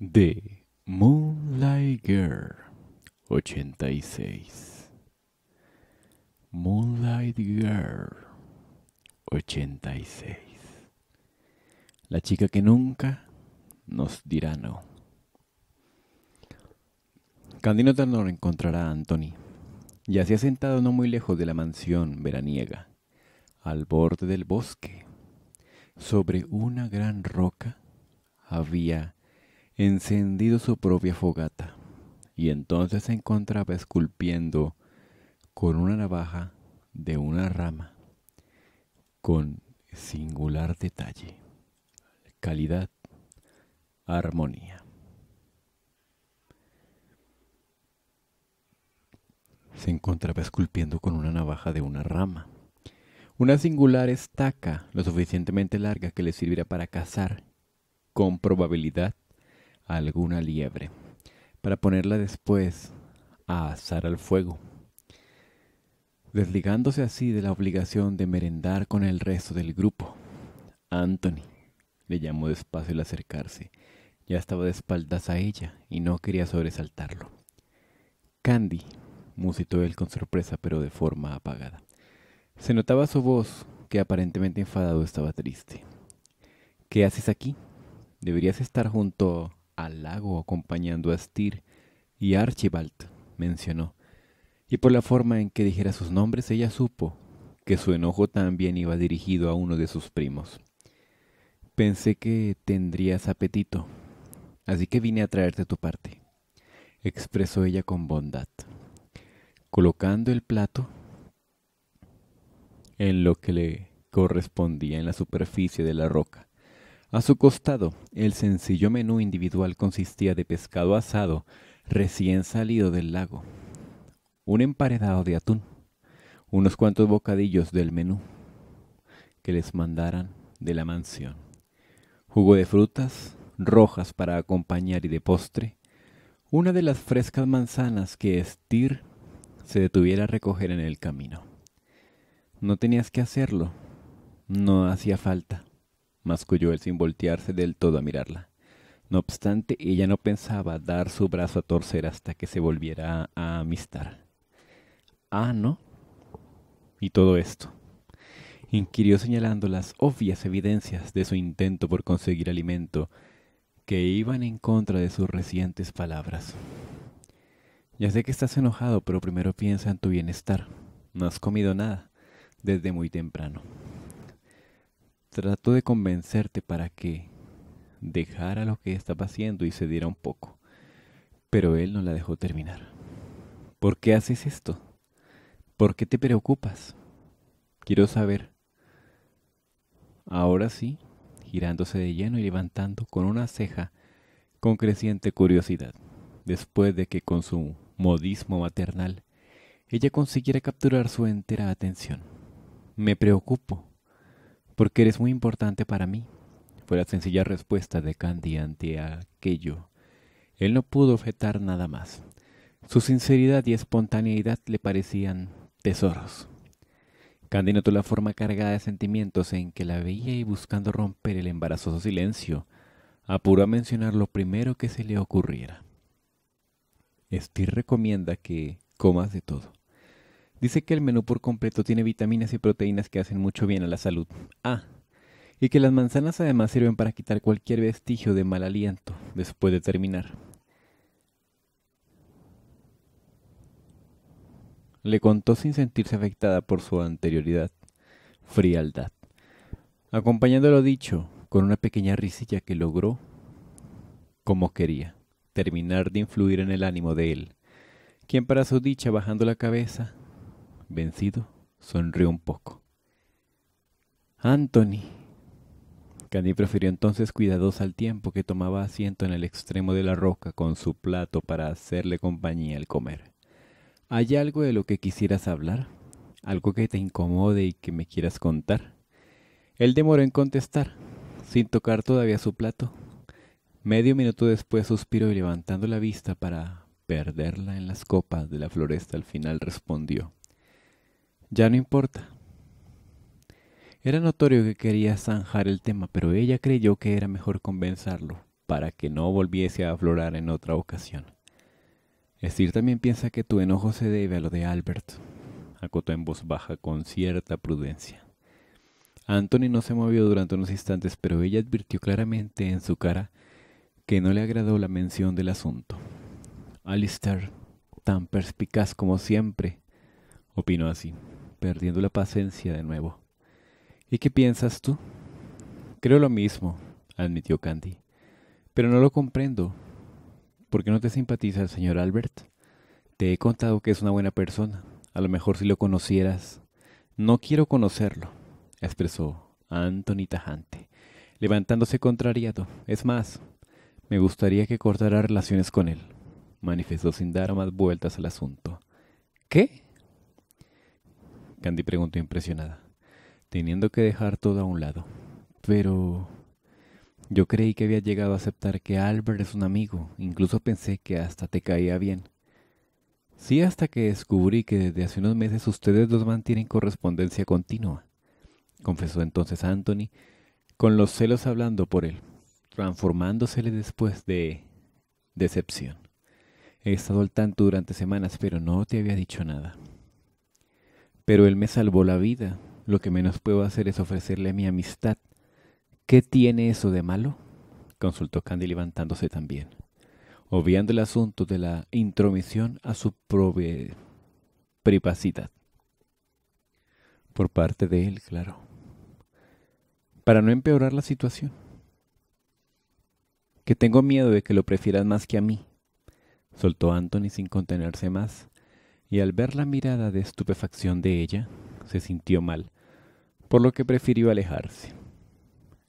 de Moonlight Girl 86. Moonlight Girl 86. La chica que nunca nos dirá no. Candino Tanor encontrará a Anthony. Ya se ha sentado no muy lejos de la mansión veraniega, al borde del bosque. Sobre una gran roca había encendido su propia fogata, y entonces se encontraba esculpiendo con una navaja de una rama, con singular detalle, calidad, armonía. Se encontraba esculpiendo con una navaja de una rama, una singular estaca lo suficientemente larga que le sirviera para cazar, con probabilidad, alguna liebre, para ponerla después a asar al fuego, desligándose así de la obligación de merendar con el resto del grupo. Anthony, le llamó despacio al acercarse, ya estaba de espaldas a ella y no quería sobresaltarlo. Candy, musitó él con sorpresa pero de forma apagada. Se notaba su voz, que aparentemente enfadado estaba triste. ¿Qué haces aquí? Deberías estar junto al lago acompañando a Stir y Archibald, mencionó. Y por la forma en que dijera sus nombres ella supo que su enojo también iba dirigido a uno de sus primos. Pensé que tendrías apetito, así que vine a traerte tu parte, expresó ella con bondad, colocando el plato en lo que le correspondía en la superficie de la roca. A su costado, el sencillo menú individual consistía de pescado asado recién salido del lago, un emparedado de atún, unos cuantos bocadillos del menú que les mandaran de la mansión, jugo de frutas rojas para acompañar y de postre, una de las frescas manzanas que Estir se detuviera a recoger en el camino. No tenías que hacerlo, no hacía falta masculló el sin voltearse del todo a mirarla. No obstante, ella no pensaba dar su brazo a torcer hasta que se volviera a amistar. Ah, ¿no? Y todo esto. Inquirió señalando las obvias evidencias de su intento por conseguir alimento que iban en contra de sus recientes palabras. Ya sé que estás enojado, pero primero piensa en tu bienestar. No has comido nada desde muy temprano. Trató de convencerte para que dejara lo que estaba haciendo y cediera un poco. Pero él no la dejó terminar. ¿Por qué haces esto? ¿Por qué te preocupas? Quiero saber. Ahora sí, girándose de lleno y levantando con una ceja con creciente curiosidad, después de que con su modismo maternal ella consiguiera capturar su entera atención. Me preocupo, porque eres muy importante para mí. Fue la sencilla respuesta de Candy ante aquello. Él no pudo objetar nada más. Su sinceridad y espontaneidad le parecían tesoros. Candy notó la forma cargada de sentimientos en que la veía y buscando romper el embarazoso silencio, apuró a mencionar lo primero que se le ocurriera. Steve recomienda que comas de todo. Dice que el menú por completo tiene vitaminas y proteínas que hacen mucho bien a la salud. Ah, y que las manzanas además sirven para quitar cualquier vestigio de mal aliento después de terminar. Le contó sin sentirse afectada por su anterioridad, frialdad, acompañando lo dicho con una pequeña risilla que logró, como quería, terminar de influir en el ánimo de él, quien para su dicha bajando la cabeza vencido, sonrió un poco. Anthony. Candy prefirió entonces cuidadosa al tiempo que tomaba asiento en el extremo de la roca con su plato para hacerle compañía al comer. ¿Hay algo de lo que quisieras hablar? ¿Algo que te incomode y que me quieras contar? Él demoró en contestar, sin tocar todavía su plato. Medio minuto después suspiró y levantando la vista para perderla en las copas de la floresta al final respondió. Ya no importa. Era notorio que quería zanjar el tema, pero ella creyó que era mejor convencerlo para que no volviese a aflorar en otra ocasión. Estir también piensa que tu enojo se debe a lo de Albert, acotó en voz baja con cierta prudencia. Anthony no se movió durante unos instantes, pero ella advirtió claramente en su cara que no le agradó la mención del asunto. Alistair, tan perspicaz como siempre, opinó así perdiendo la paciencia de nuevo. ¿Y qué piensas tú? Creo lo mismo, admitió Candy. Pero no lo comprendo. ¿Por qué no te simpatiza el señor Albert? Te he contado que es una buena persona. A lo mejor si lo conocieras. No quiero conocerlo, expresó Antonita tajante, levantándose contrariado. Es más, me gustaría que cortara relaciones con él, manifestó sin dar más vueltas al asunto. ¿Qué? Candy preguntó impresionada, teniendo que dejar todo a un lado. Pero... Yo creí que había llegado a aceptar que Albert es un amigo, incluso pensé que hasta te caía bien. Sí, hasta que descubrí que desde hace unos meses ustedes dos mantienen correspondencia continua, confesó entonces Anthony, con los celos hablando por él, transformándosele después de decepción. He estado al tanto durante semanas, pero no te había dicho nada pero Él me salvó la vida. Lo que menos puedo hacer es ofrecerle mi amistad. ¿Qué tiene eso de malo? consultó Candy levantándose también, obviando el asunto de la intromisión a su propia privacidad. Por parte de él, claro. Para no empeorar la situación. Que tengo miedo de que lo prefieras más que a mí, soltó Anthony sin contenerse más, y al ver la mirada de estupefacción de ella, se sintió mal, por lo que prefirió alejarse.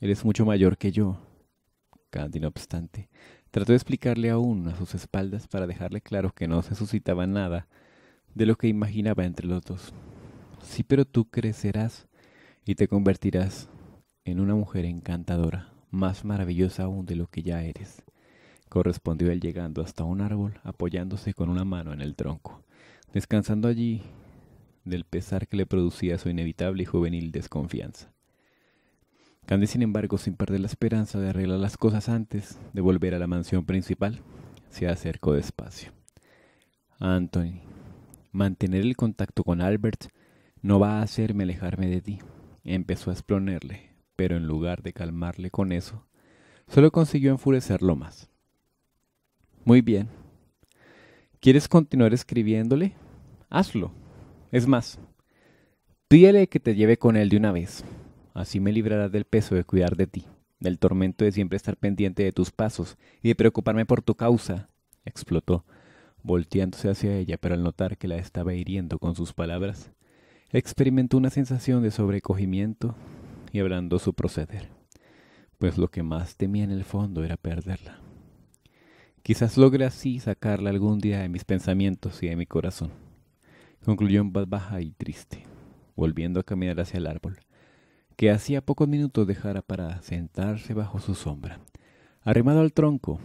Eres mucho mayor que yo. Candy, no obstante, trató de explicarle aún a sus espaldas para dejarle claro que no se suscitaba nada de lo que imaginaba entre los dos. Sí, pero tú crecerás y te convertirás en una mujer encantadora, más maravillosa aún de lo que ya eres, correspondió él llegando hasta un árbol apoyándose con una mano en el tronco descansando allí del pesar que le producía su inevitable y juvenil desconfianza. Candy, sin embargo, sin perder la esperanza de arreglar las cosas antes de volver a la mansión principal, se acercó despacio. Anthony, mantener el contacto con Albert no va a hacerme alejarme de ti, empezó a explonerle, pero en lugar de calmarle con eso, solo consiguió enfurecerlo más. Muy bien, ¿Quieres continuar escribiéndole? Hazlo. Es más, pídele que te lleve con él de una vez. Así me librarás del peso de cuidar de ti, del tormento de siempre estar pendiente de tus pasos y de preocuparme por tu causa. Explotó, volteándose hacia ella, pero al notar que la estaba hiriendo con sus palabras, experimentó una sensación de sobrecogimiento y ablandó su proceder, pues lo que más temía en el fondo era perderla. Quizás logre así sacarla algún día de mis pensamientos y de mi corazón. Concluyó en voz baja y triste, volviendo a caminar hacia el árbol, que hacía pocos minutos dejara para sentarse bajo su sombra, arrimado al tronco,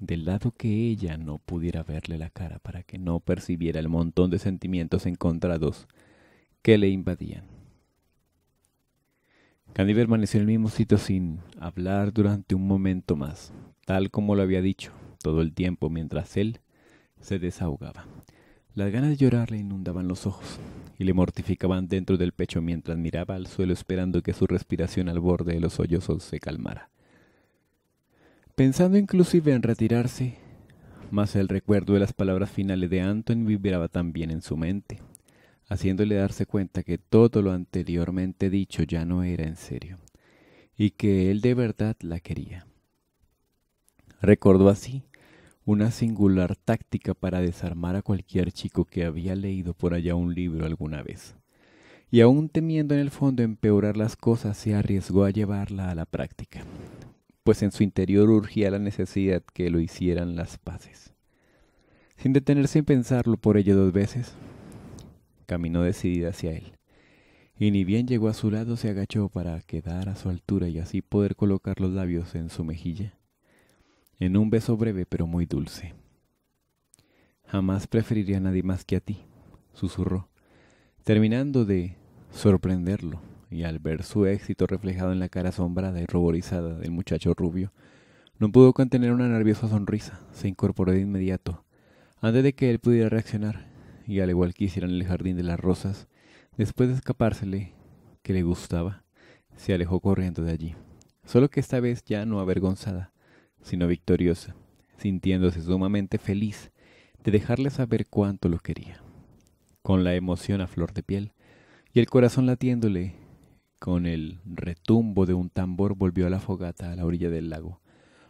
del lado que ella no pudiera verle la cara para que no percibiera el montón de sentimientos encontrados que le invadían. Candy permaneció en el mismo sitio sin hablar durante un momento más, tal como lo había dicho, todo el tiempo mientras él se desahogaba. Las ganas de llorar le inundaban los ojos y le mortificaban dentro del pecho mientras miraba al suelo esperando que su respiración al borde de los sollozos se calmara. Pensando inclusive en retirarse, mas el recuerdo de las palabras finales de Anton vibraba también en su mente, haciéndole darse cuenta que todo lo anteriormente dicho ya no era en serio, y que él de verdad la quería. Recordó así una singular táctica para desarmar a cualquier chico que había leído por allá un libro alguna vez. Y aún temiendo en el fondo empeorar las cosas, se arriesgó a llevarla a la práctica, pues en su interior urgía la necesidad que lo hicieran las paces. Sin detenerse en pensarlo por ello dos veces, caminó decidida hacia él, y ni bien llegó a su lado se agachó para quedar a su altura y así poder colocar los labios en su mejilla en un beso breve pero muy dulce. Jamás preferiría a nadie más que a ti, susurró, terminando de sorprenderlo, y al ver su éxito reflejado en la cara asombrada y ruborizada del muchacho rubio, no pudo contener una nerviosa sonrisa, se incorporó de inmediato, antes de que él pudiera reaccionar, y al igual que hicieron en el jardín de las rosas, después de escapársele, que le gustaba, se alejó corriendo de allí, solo que esta vez ya no avergonzada, sino victoriosa, sintiéndose sumamente feliz de dejarle saber cuánto lo quería, con la emoción a flor de piel y el corazón latiéndole con el retumbo de un tambor volvió a la fogata a la orilla del lago,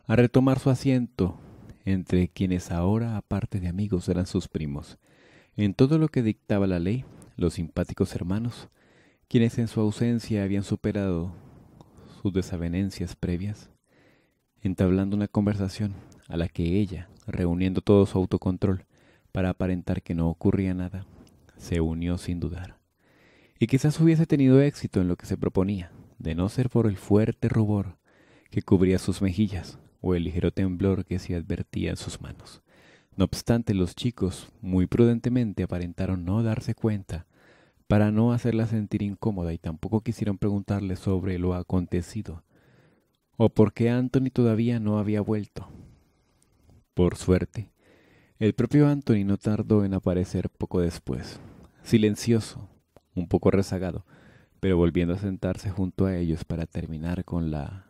a retomar su asiento entre quienes ahora, aparte de amigos, eran sus primos. En todo lo que dictaba la ley, los simpáticos hermanos, quienes en su ausencia habían superado sus desavenencias previas, entablando una conversación a la que ella, reuniendo todo su autocontrol para aparentar que no ocurría nada, se unió sin dudar. Y quizás hubiese tenido éxito en lo que se proponía, de no ser por el fuerte rubor que cubría sus mejillas o el ligero temblor que se advertía en sus manos. No obstante, los chicos muy prudentemente aparentaron no darse cuenta para no hacerla sentir incómoda y tampoco quisieron preguntarle sobre lo acontecido o porque Anthony todavía no había vuelto. Por suerte, el propio Anthony no tardó en aparecer poco después, silencioso, un poco rezagado, pero volviendo a sentarse junto a ellos para terminar con la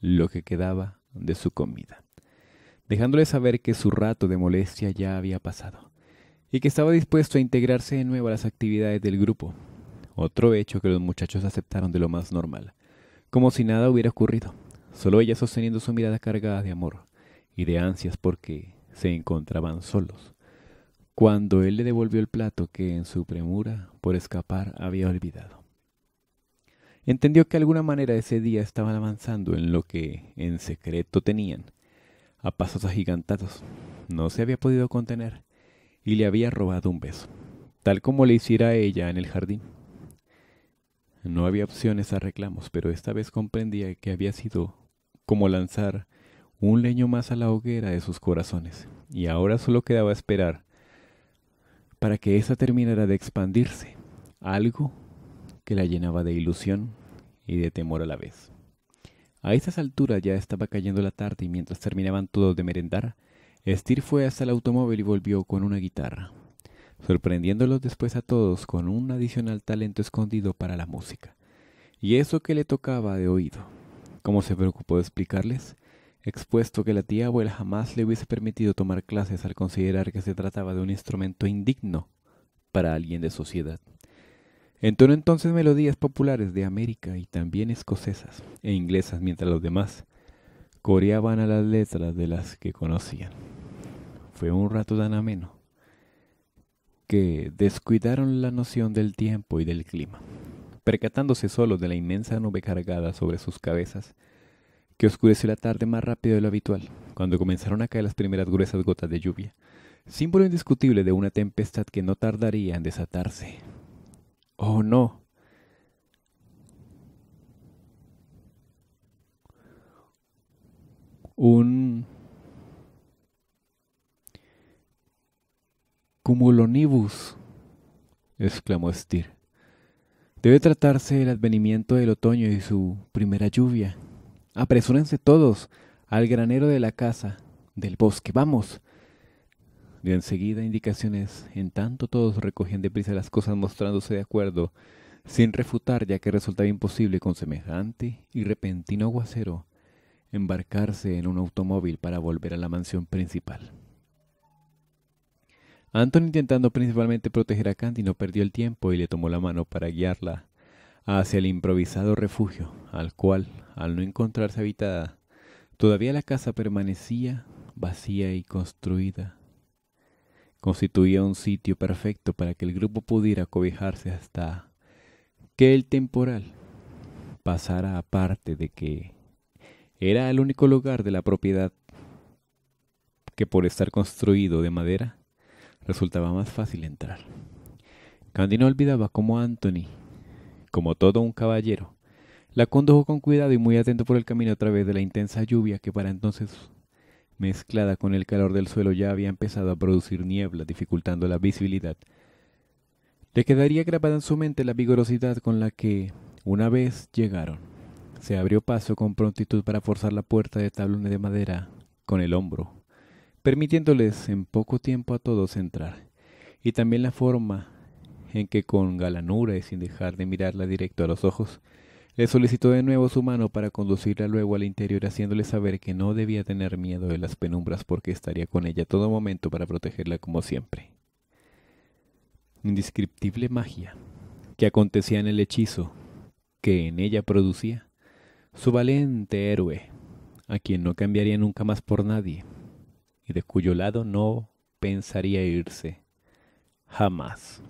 lo que quedaba de su comida, dejándole saber que su rato de molestia ya había pasado y que estaba dispuesto a integrarse de nuevo a las actividades del grupo, otro hecho que los muchachos aceptaron de lo más normal como si nada hubiera ocurrido, solo ella sosteniendo su mirada cargada de amor y de ansias porque se encontraban solos, cuando él le devolvió el plato que en su premura por escapar había olvidado. Entendió que de alguna manera ese día estaban avanzando en lo que en secreto tenían, a pasos agigantados. No se había podido contener y le había robado un beso, tal como le hiciera ella en el jardín. No había opciones a reclamos, pero esta vez comprendía que había sido como lanzar un leño más a la hoguera de sus corazones, y ahora solo quedaba esperar para que esa terminara de expandirse, algo que la llenaba de ilusión y de temor a la vez. A esas alturas ya estaba cayendo la tarde y mientras terminaban todos de merendar, Estir fue hasta el automóvil y volvió con una guitarra sorprendiéndolos después a todos con un adicional talento escondido para la música. Y eso que le tocaba de oído. Como se preocupó de explicarles? Expuesto que la tía abuela jamás le hubiese permitido tomar clases al considerar que se trataba de un instrumento indigno para alguien de sociedad. Entonó entonces melodías populares de América y también escocesas e inglesas mientras los demás coreaban a las letras de las que conocían. Fue un rato tan ameno descuidaron la noción del tiempo y del clima, percatándose solo de la inmensa nube cargada sobre sus cabezas, que oscureció la tarde más rápido de lo habitual, cuando comenzaron a caer las primeras gruesas gotas de lluvia, símbolo indiscutible de una tempestad que no tardaría en desatarse. ¡Oh, no! Un Cumulonibus, exclamó Stir. Debe tratarse del advenimiento del otoño y su primera lluvia. Apresúrense todos al granero de la casa, del bosque, vamos. De enseguida indicaciones, en tanto todos recogían deprisa las cosas mostrándose de acuerdo, sin refutar ya que resultaba imposible con semejante y repentino aguacero embarcarse en un automóvil para volver a la mansión principal. Anton, intentando principalmente proteger a Candy, no perdió el tiempo y le tomó la mano para guiarla hacia el improvisado refugio, al cual, al no encontrarse habitada, todavía la casa permanecía vacía y construida. Constituía un sitio perfecto para que el grupo pudiera cobijarse hasta que el temporal pasara aparte de que era el único lugar de la propiedad que por estar construido de madera resultaba más fácil entrar. Candy no olvidaba cómo Anthony, como todo un caballero, la condujo con cuidado y muy atento por el camino a través de la intensa lluvia que para entonces, mezclada con el calor del suelo, ya había empezado a producir niebla, dificultando la visibilidad. Le quedaría grabada en su mente la vigorosidad con la que, una vez llegaron, se abrió paso con prontitud para forzar la puerta de tablones de madera con el hombro permitiéndoles en poco tiempo a todos entrar, y también la forma en que con galanura y sin dejar de mirarla directo a los ojos, le solicitó de nuevo su mano para conducirla luego al interior haciéndole saber que no debía tener miedo de las penumbras porque estaría con ella todo momento para protegerla como siempre. Indescriptible magia que acontecía en el hechizo que en ella producía su valiente héroe, a quien no cambiaría nunca más por nadie, y de cuyo lado no pensaría irse jamás.